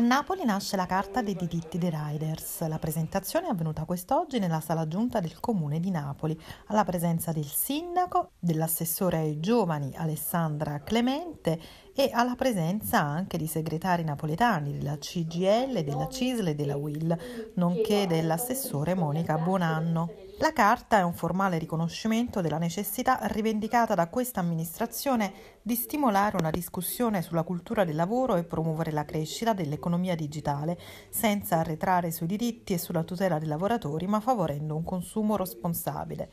A Napoli nasce la Carta dei diritti dei riders. La presentazione è avvenuta quest'oggi nella sala giunta del Comune di Napoli, alla presenza del sindaco, dell'assessore ai giovani Alessandra Clemente e alla presenza anche di segretari napoletani della CGL, della CISL e della WIL, nonché dell'assessore Monica Buonanno. La carta è un formale riconoscimento della necessità rivendicata da questa amministrazione di stimolare una discussione sulla cultura del lavoro e promuovere la crescita dell'economia digitale, senza arretrare sui diritti e sulla tutela dei lavoratori, ma favorendo un consumo responsabile.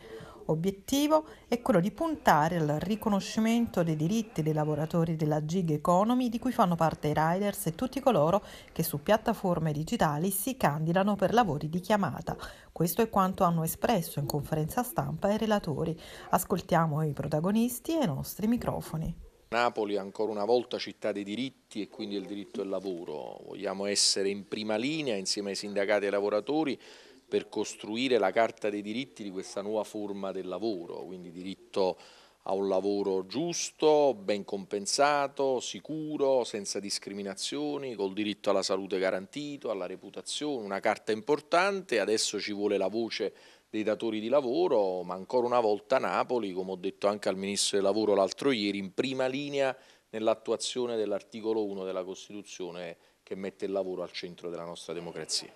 Obiettivo è quello di puntare al riconoscimento dei diritti dei lavoratori della gig economy di cui fanno parte i riders e tutti coloro che su piattaforme digitali si candidano per lavori di chiamata. Questo è quanto hanno espresso in conferenza stampa i relatori. Ascoltiamo i protagonisti e i nostri microfoni. Napoli ancora una volta città dei diritti e quindi del diritto al lavoro, vogliamo essere in prima linea insieme ai sindacati e ai lavoratori per costruire la carta dei diritti di questa nuova forma del lavoro, quindi diritto a un lavoro giusto, ben compensato, sicuro, senza discriminazioni, col diritto alla salute garantito, alla reputazione, una carta importante, adesso ci vuole la voce dei datori di lavoro, ma ancora una volta Napoli, come ho detto anche al Ministro del Lavoro l'altro ieri, in prima linea nell'attuazione dell'articolo 1 della Costituzione che mette il lavoro al centro della nostra democrazia.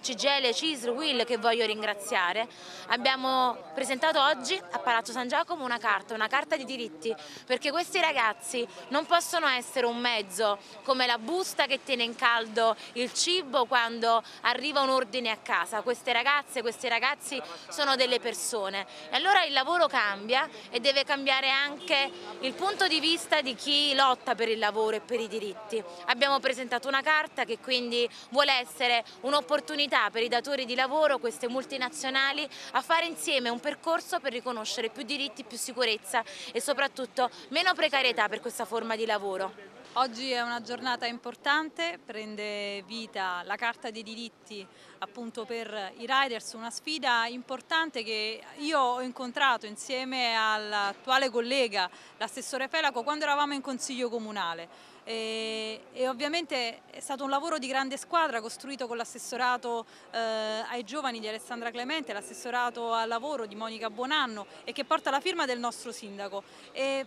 Cigele, Cisr, Will che voglio ringraziare. Abbiamo presentato oggi a Palazzo San Giacomo una carta, una carta di diritti, perché questi ragazzi non possono essere un mezzo come la busta che tiene in caldo il cibo quando arriva un ordine a casa. Queste ragazze, questi ragazzi sono delle persone e allora il lavoro cambia e deve cambiare anche il punto di vista di chi lotta per il lavoro e per i diritti. Abbiamo presentato una carta che quindi vuole essere un'opportunità l'opportunità per i datori di lavoro, queste multinazionali, a fare insieme un percorso per riconoscere più diritti, più sicurezza e soprattutto meno precarietà per questa forma di lavoro. Oggi è una giornata importante, prende vita la Carta dei diritti appunto per i riders, una sfida importante che io ho incontrato insieme all'attuale collega, l'assessore Felaco, quando eravamo in Consiglio Comunale. E, e, ovviamente è stato un lavoro di grande squadra costruito con l'assessorato eh, ai giovani di Alessandra Clemente, l'assessorato al lavoro di Monica Buonanno e che porta la firma del nostro sindaco. E,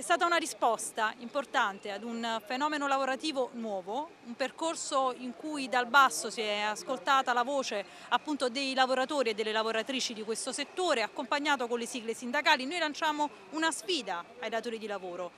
è stata una risposta importante ad un fenomeno lavorativo nuovo, un percorso in cui dal basso si è ascoltata la voce appunto dei lavoratori e delle lavoratrici di questo settore, accompagnato con le sigle sindacali. Noi lanciamo una sfida ai datori di lavoro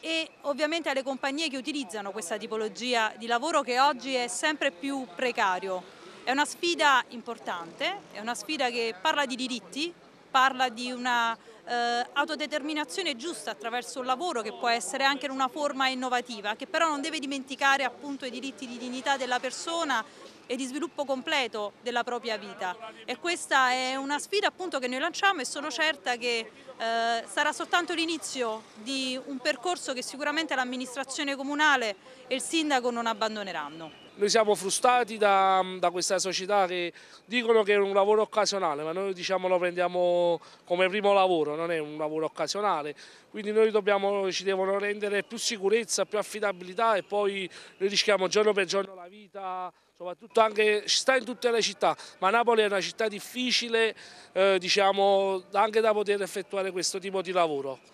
e ovviamente alle compagnie che utilizzano questa tipologia di lavoro che oggi è sempre più precario. È una sfida importante, è una sfida che parla di diritti, parla di una eh, autodeterminazione giusta attraverso un lavoro che può essere anche in una forma innovativa, che però non deve dimenticare appunto i diritti di dignità della persona e di sviluppo completo della propria vita. E questa è una sfida appunto che noi lanciamo e sono certa che eh, sarà soltanto l'inizio di un percorso che sicuramente l'amministrazione comunale e il sindaco non abbandoneranno. Noi siamo frustrati da, da questa società che dicono che è un lavoro occasionale, ma noi diciamo lo prendiamo come primo lavoro, non è un lavoro occasionale. Quindi noi dobbiamo, ci devono rendere più sicurezza, più affidabilità e poi noi rischiamo giorno per giorno la vita soprattutto anche sta in tutte le città, ma Napoli è una città difficile eh, diciamo, anche da poter effettuare questo tipo di lavoro.